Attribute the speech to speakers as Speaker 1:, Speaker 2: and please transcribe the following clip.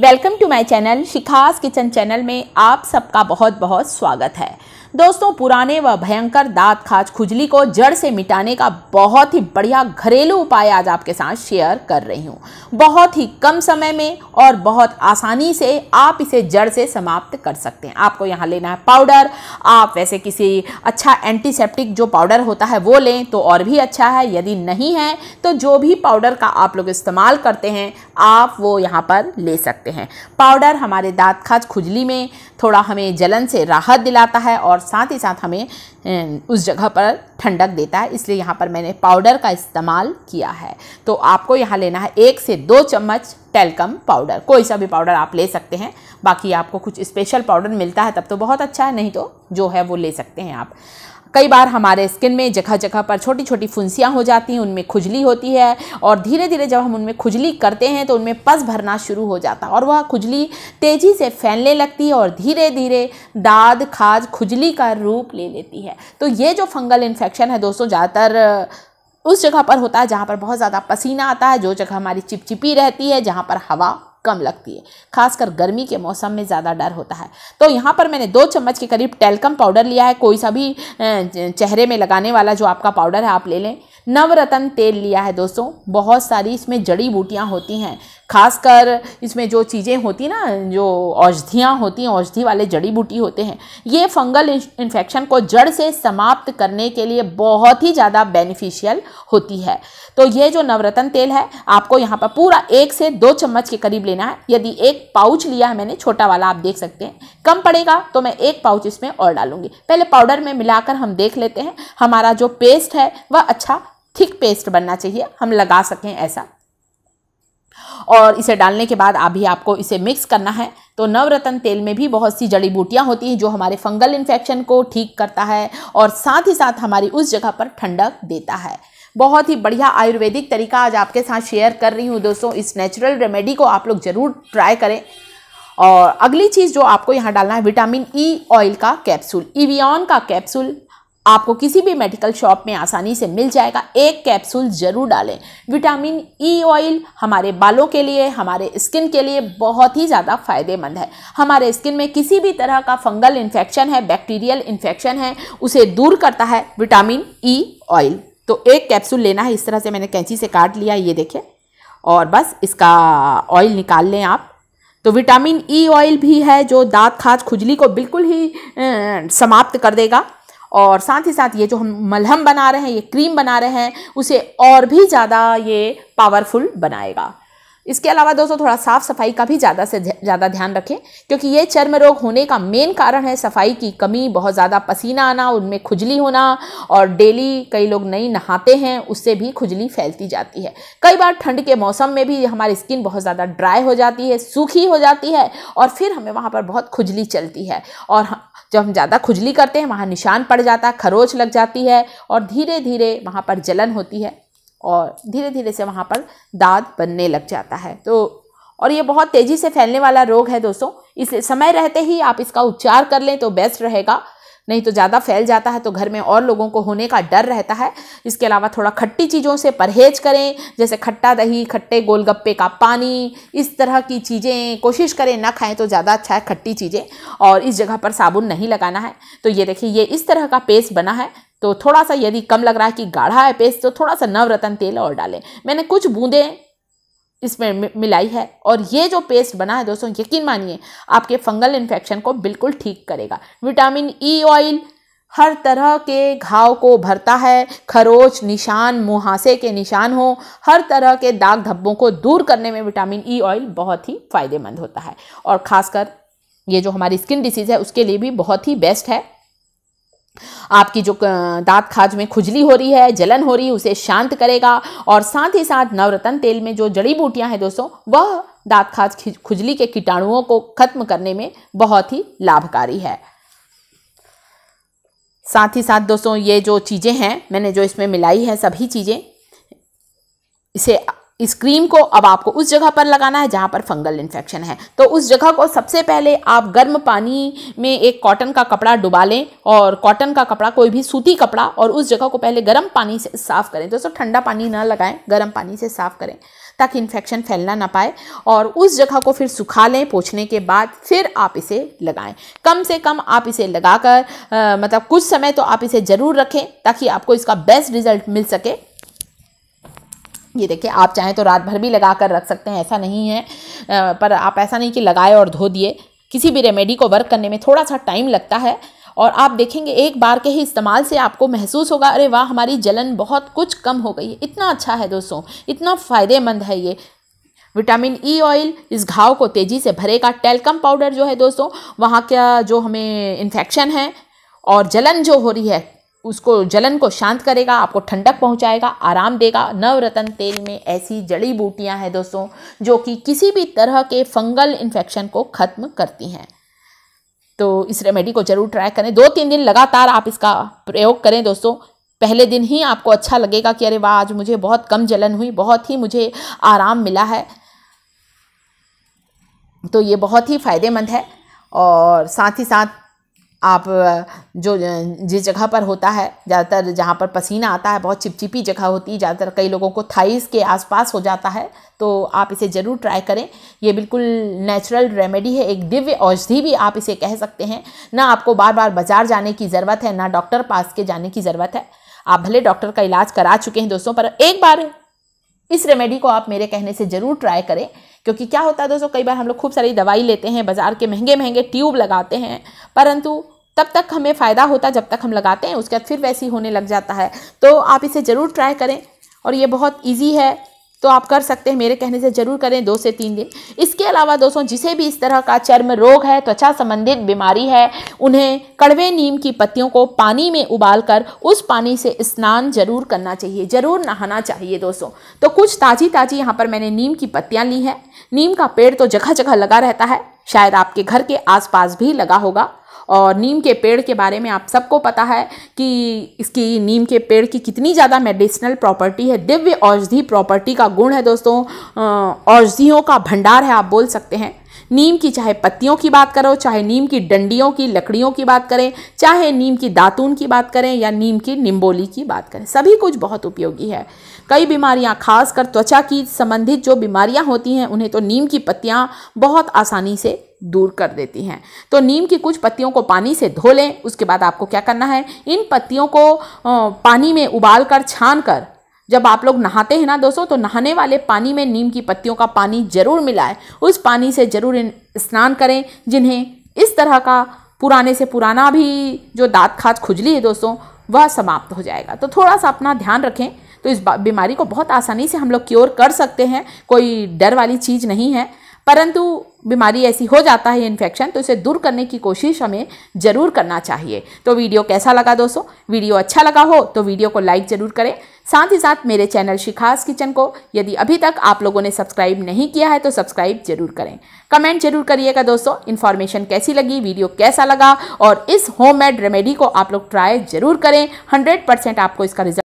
Speaker 1: welcome to my channel Shikha's kitchen channel में आप सबका बहुत बहुत स्वागत है दोस्तों पुराने व भयंकर दांत खाज खुजली को जड़ से मिटाने का बहुत ही बढ़िया घरेलू उपाय आज आपके साथ शेयर कर रही हूँ बहुत ही कम समय में और बहुत आसानी से आप इसे जड़ से समाप्त कर सकते हैं आपको यहाँ लेना है पाउडर आप वैसे किसी अच्छा एंटीसेप्टिक जो पाउडर होता है वो लें तो और भी अच्छा है यदि नहीं है तो जो भी पाउडर का आप लोग इस्तेमाल करते हैं आप वो यहाँ पर ले सकते हैं पाउडर हमारे दाँत खाज खुजली में थोड़ा हमें जलन से राहत दिलाता है और साथ ही साथ हमें उस जगह पर ठंडक देता है इसलिए यहाँ पर मैंने पाउडर का इस्तेमाल किया है तो आपको यहाँ लेना है एक से दो चम्मच टेलकम पाउडर कोई सा भी पाउडर आप ले सकते हैं बाकी आपको कुछ स्पेशल पाउडर मिलता है तब तो बहुत अच्छा है नहीं तो जो है वो ले सकते हैं आप कई बार हमारे स्किन में जगह जगह पर छोटी छोटी फुंसियाँ हो जाती हैं उनमें खुजली होती है और धीरे धीरे जब हम उनमें खुजली करते हैं तो उनमें पस भरना शुरू हो जाता है और वह खुजली तेज़ी से फैलने लगती है और धीरे धीरे दाद खाज खुजली का रूप ले लेती है तो ये जो फंगल इन्फेक्शन है दोस्तों ज़्यादातर उस जगह पर होता है जहाँ पर बहुत ज़्यादा पसीना आता है जो जगह हमारी चिपचिपी रहती है जहाँ पर हवा कम लगती है खासकर गर्मी के मौसम में ज़्यादा डर होता है तो यहाँ पर मैंने दो चम्मच के करीब टेलकम पाउडर लिया है कोई सा भी चेहरे में लगाने वाला जो आपका पाउडर है आप ले लें नवरत्न तेल लिया है दोस्तों बहुत सारी इसमें जड़ी बूटियाँ होती हैं खासकर इसमें जो चीज़ें होती ना जो औषधियाँ होती हैं औषधि वाले जड़ी बूटी होते हैं ये फंगल इन्फेक्शन को जड़ से समाप्त करने के लिए बहुत ही ज़्यादा बेनिफिशियल होती है तो ये जो नवरत्न तेल है आपको यहाँ पर पूरा एक से दो चम्मच के करीब लेना है यदि एक पाउच लिया है मैंने छोटा वाला आप देख सकते हैं कम पड़ेगा तो मैं एक पाउच इसमें और डालूंगी पहले पाउडर में मिलाकर हम देख लेते हैं हमारा जो पेस्ट है वह अच्छा थिक पेस्ट बनना चाहिए हम लगा सकें ऐसा और इसे डालने के बाद अभी आपको इसे मिक्स करना है तो नवरत्न तेल में भी बहुत सी जड़ी बूटियाँ होती हैं जो हमारे फंगल इन्फेक्शन को ठीक करता है और साथ ही साथ हमारी उस जगह पर ठंडक देता है बहुत ही बढ़िया आयुर्वेदिक तरीका आज आपके साथ शेयर कर रही हूँ दोस्तों इस नेचुरल रेमेडी को आप लोग ज़रूर ट्राई करें और अगली चीज़ जो आपको यहाँ डालना है विटामिन ई e ऑयल का कैप्सूल ईवियन का कैप्सूल आपको किसी भी मेडिकल शॉप में आसानी से मिल जाएगा एक कैप्सूल ज़रूर डालें विटामिन ई ऑयल हमारे बालों के लिए हमारे स्किन के लिए बहुत ही ज़्यादा फायदेमंद है हमारे स्किन में किसी भी तरह का फंगल इन्फेक्शन है बैक्टीरियल इन्फेक्शन है उसे दूर करता है विटामिन ई ऑयल तो एक कैप्सूल लेना है इस तरह से मैंने कैंची से काट लिया ये देखें और बस इसका ऑयल निकाल लें आप तो विटामिन ई ऑयल भी है जो दांत खाज खुजली को बिल्कुल ही समाप्त कर देगा और साथ ही साथ ये जो हम मलहम बना रहे हैं ये क्रीम बना रहे हैं उसे और भी ज़्यादा ये पावरफुल बनाएगा इसके अलावा दोस्तों थोड़ा साफ़ सफाई का भी ज़्यादा से ज़्यादा ध्यान रखें क्योंकि ये चर्म रोग होने का मेन कारण है सफाई की कमी बहुत ज़्यादा पसीना आना उनमें खुजली होना और डेली कई लोग नहीं नहाते हैं उससे भी खुजली फैलती जाती है कई बार ठंड के मौसम में भी हमारी स्किन बहुत ज़्यादा ड्राई हो जाती है सूखी हो जाती है और फिर हमें वहाँ पर बहुत खुजली चलती है और जब हम ज़्यादा खुजली करते हैं वहाँ निशान पड़ जाता है खरोच लग जाती है और धीरे धीरे वहाँ पर जलन होती है और धीरे धीरे से वहाँ पर दाद बनने लग जाता है तो और ये बहुत तेज़ी से फैलने वाला रोग है दोस्तों इसलिए समय रहते ही आप इसका उपचार कर लें तो बेस्ट रहेगा नहीं तो ज़्यादा फैल जाता है तो घर में और लोगों को होने का डर रहता है इसके अलावा थोड़ा खट्टी चीज़ों से परहेज करें जैसे खट्टा दही खट्टे गोलगप्पे का पानी इस तरह की चीज़ें कोशिश करें ना खाएं तो ज़्यादा अच्छा है खट्टी चीज़ें और इस जगह पर साबुन नहीं लगाना है तो ये देखिए ये इस तरह का पेस्ट बना है तो थोड़ा सा यदि कम लग रहा है कि गाढ़ा है पेस्ट तो थोड़ा सा नवरत्न तेल और डालें मैंने कुछ बूंदें इसमें मिलाई है और ये जो पेस्ट बना है दोस्तों यकीन मानिए आपके फंगल इन्फेक्शन को बिल्कुल ठीक करेगा विटामिन ई ऑयल हर तरह के घाव को भरता है खरोच निशान मुहासे के निशान हो हर तरह के दाग धब्बों को दूर करने में विटामिन ई ऑयल बहुत ही फ़ायदेमंद होता है और ख़ासकर ये जो हमारी स्किन डिसीज़ है उसके लिए भी बहुत ही बेस्ट है आपकी जो दांत खाज में खुजली हो रही है जलन हो रही है उसे शांत करेगा और साथ ही साथ नवरत्न तेल में जो जड़ी बूटियां हैं दोस्तों वह दांत खाज खुजली के कीटाणुओं को खत्म करने में बहुत ही लाभकारी है साथ ही साथ दोस्तों ये जो चीज़ें हैं मैंने जो इसमें मिलाई है सभी चीज़ें इसे इस क्रीम को अब आपको उस जगह पर लगाना है जहाँ पर फंगल इन्फेक्शन है तो उस जगह को सबसे पहले आप गर्म पानी में एक कॉटन का कपड़ा डुबा लें और कॉटन का कपड़ा कोई भी सूती कपड़ा और उस जगह को पहले गर्म पानी से साफ़ करें दोस्तों ठंडा पानी ना लगाएं गर्म पानी से साफ़ करें ताकि इन्फेक्शन फैलना ना पाए और उस जगह को फिर सुखा लें पोछने के बाद फिर आप इसे लगाएं कम से कम आप इसे लगाकर मतलब कुछ समय तो आप इसे ज़रूर रखें ताकि आपको इसका बेस्ट रिजल्ट मिल सके ये देखिए आप चाहें तो रात भर भी लगा कर रख सकते हैं ऐसा नहीं है पर आप ऐसा नहीं कि लगाए और धो दिए किसी भी रेमेडी को वर्क करने में थोड़ा सा टाइम लगता है और आप देखेंगे एक बार के ही इस्तेमाल से आपको महसूस होगा अरे वाह हमारी जलन बहुत कुछ कम हो गई है इतना अच्छा है दोस्तों इतना फ़ायदेमंद है ये विटामिन ई ऑयल इस घाव को तेज़ी से भरेगा टेलकम पाउडर जो है दोस्तों वहाँ का जो हमें इन्फेक्शन है और जलन जो हो रही है उसको जलन को शांत करेगा आपको ठंडक पहुंचाएगा आराम देगा नवरत्न तेल में ऐसी जड़ी बूटियां हैं दोस्तों जो कि किसी भी तरह के फंगल इन्फेक्शन को ख़त्म करती हैं तो इस रेमेडी को ज़रूर ट्राई करें दो तीन दिन लगातार आप इसका प्रयोग करें दोस्तों पहले दिन ही आपको अच्छा लगेगा कि अरे वाह आज मुझे बहुत कम जलन हुई बहुत ही मुझे आराम मिला है तो ये बहुत ही फ़ायदेमंद है और साथ ही साथ आप जो जिस जगह पर होता है ज़्यादातर जहाँ पर पसीना आता है बहुत चिपचिपी जगह होती है ज़्यादातर कई लोगों को थाइस के आसपास हो जाता है तो आप इसे ज़रूर ट्राई करें ये बिल्कुल नेचुरल रेमेडी है एक दिव्य औषधि भी आप इसे कह सकते हैं ना आपको बार बार बाजार जाने की ज़रूरत है ना डॉक्टर पास के जाने की ज़रूरत है आप भले डॉक्टर का इलाज करा चुके हैं दोस्तों पर एक बार इस रेमेडी को आप मेरे कहने से ज़रूर ट्राई करें क्योंकि क्या होता है दोस्तों कई बार हम लोग खूब सारी दवाई लेते हैं बाज़ार के महंगे महंगे ट्यूब लगाते हैं परंतु तब तक हमें फ़ायदा होता जब तक हम लगाते हैं उसके बाद फिर वैसी होने लग जाता है तो आप इसे ज़रूर ट्राई करें और ये बहुत ईजी है तो आप कर सकते हैं मेरे कहने से ज़रूर करें दो से तीन दिन इसके अलावा दोस्तों जिसे भी इस तरह का चर्म रोग है त्वचा संबंधित बीमारी है उन्हें कड़वे नीम की पत्तियों को पानी में उबालकर उस पानी से स्नान जरूर करना चाहिए ज़रूर नहाना चाहिए दोस्तों तो कुछ ताज़ी ताज़ी यहाँ पर मैंने नीम की पत्तियाँ ली हैं नीम का पेड़ तो जगह जगह लगा रहता है शायद आपके घर के आसपास भी लगा होगा और नीम के पेड़ के बारे में आप सबको पता है कि इसकी नीम के पेड़ की कितनी ज़्यादा मेडिसिनल प्रॉपर्टी है दिव्य औषधि प्रॉपर्टी का गुण है दोस्तों औषधियों का भंडार है आप बोल सकते हैं नीम की चाहे पत्तियों की बात करो चाहे नीम की डंडियों की लकड़ियों की बात करें चाहे नीम की दातून की बात करें या नीम की निम्बोली की बात करें सभी कुछ बहुत उपयोगी है कई बीमारियां खासकर त्वचा की संबंधित जो बीमारियां होती हैं उन्हें तो नीम की पत्तियां बहुत आसानी से दूर कर देती हैं तो नीम की कुछ पत्तियों को पानी से धो लें उसके बाद आपको क्या करना है इन पत्तियों को पानी में उबाल कर छान कर जब आप लोग नहाते हैं ना दोस्तों तो नहाने वाले पानी में नीम की पत्तियों का पानी जरूर मिलाएं उस पानी से जरूर स्नान करें जिन्हें इस तरह का पुराने से पुराना भी जो दाँत खाज खुजली है दोस्तों वह समाप्त हो जाएगा तो थोड़ा सा अपना ध्यान रखें तो इस बीमारी को बहुत आसानी से हम लोग क्योर कर सकते हैं कोई डर वाली चीज़ नहीं है परंतु बीमारी ऐसी हो जाता है इन्फेक्शन तो इसे दूर करने की कोशिश हमें ज़रूर करना चाहिए तो वीडियो कैसा लगा दोस्तों वीडियो अच्छा लगा हो तो वीडियो को लाइक ज़रूर करें साथ ही साथ मेरे चैनल शिखास किचन को यदि अभी तक आप लोगों ने सब्सक्राइब नहीं किया है तो सब्सक्राइब जरूर करें कमेंट जरूर करिएगा दोस्तों इन्फॉर्मेशन कैसी लगी वीडियो कैसा लगा और इस होम मेड रेमेडी को आप लोग ट्राई जरूर करें हंड्रेड परसेंट आपको इसका रिजल्ट